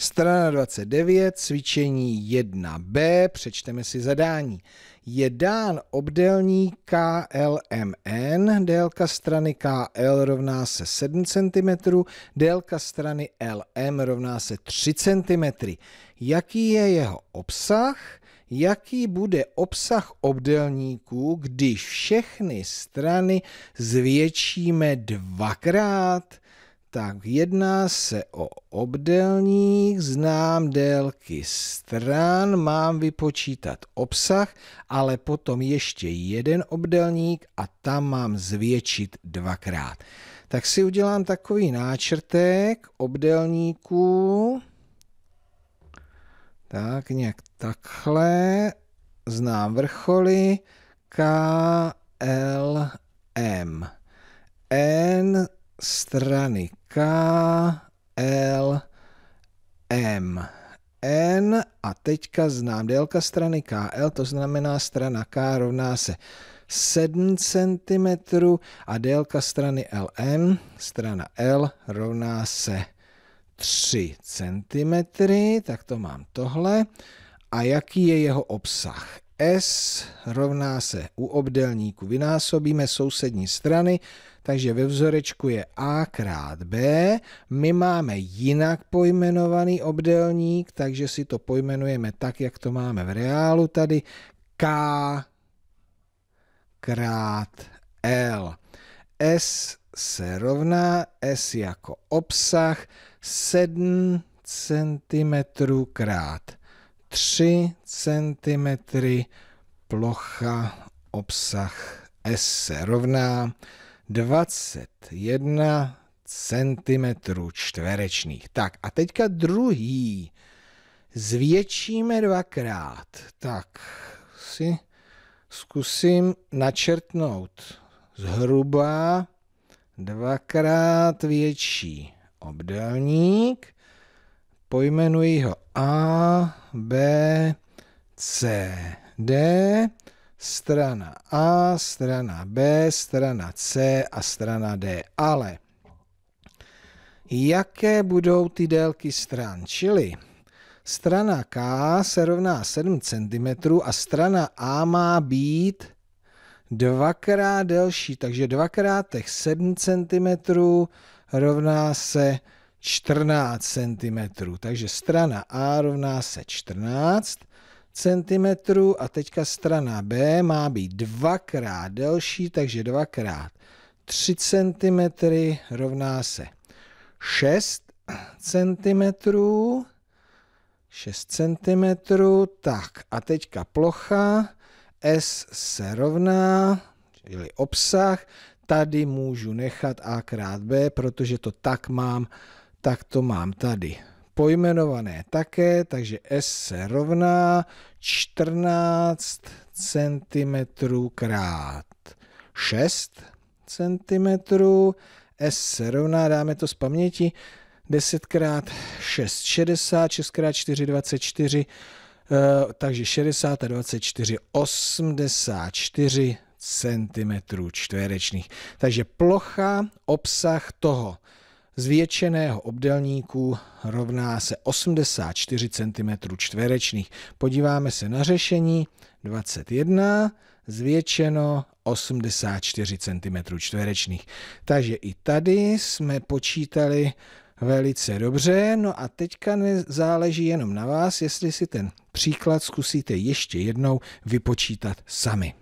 Strana 29, cvičení 1b, přečteme si zadání. Je dán obdelní KLMN, délka strany KL rovná se 7 cm, délka strany LM rovná se 3 cm. Jaký je jeho obsah? Jaký bude obsah obdelníků, když všechny strany zvětšíme dvakrát? tak jedná se o obdélník, znám délky stran, mám vypočítat obsah, ale potom ještě jeden obdélník a tam mám zvětšit dvakrát. Tak si udělám takový náčrtek obdelníků. tak nějak takhle, znám vrcholy, K, L, M. N, strany K, L, M, N a teďka znám délka strany KL, to znamená strana K rovná se 7 cm a délka strany LM, strana L rovná se 3 cm, tak to mám tohle. A jaký je jeho obsah? S rovná se u obdelníku. Vynásobíme sousední strany, takže ve vzorečku je A krát B. My máme jinak pojmenovaný obdelník, takže si to pojmenujeme tak, jak to máme v reálu tady. K krát L. S se rovná S jako obsah 7 cm krát 3 cm plocha obsah S se rovná 21 cm čtverečných. Tak a teďka druhý zvětšíme dvakrát. Tak si zkusím načrtnout zhruba dvakrát větší obdelník pojmenuji ho A, B, C, D, strana A, strana B, strana C a strana D. Ale jaké budou ty délky stran? Čili strana K se rovná 7 cm a strana A má být dvakrát delší, takže dvakrát těch 7 cm rovná se 14 cm. Takže strana A rovná se 14 cm a teďka strana B má být dvakrát delší, takže dvakrát 3 cm rovná se 6 cm. 6 cm, tak a teďka plocha S se rovná, čili obsah, tady můžu nechat A krát B, protože to tak mám tak to mám tady. Pojmenované také, takže S se rovná 14 cm krát 6 cm. S se rovná, dáme to z paměti, 10 krát 6, 60, 6 krát 4, 24, takže 60 a 24, 84 cm čtverečných. Takže plocha, obsah toho zvětšeného obdelníku rovná se 84 cm čtverečných. Podíváme se na řešení 21 zvětšeno 84 cm čtverečných. Takže i tady jsme počítali velice dobře. No a teďka záleží jenom na vás, jestli si ten příklad zkusíte ještě jednou vypočítat sami.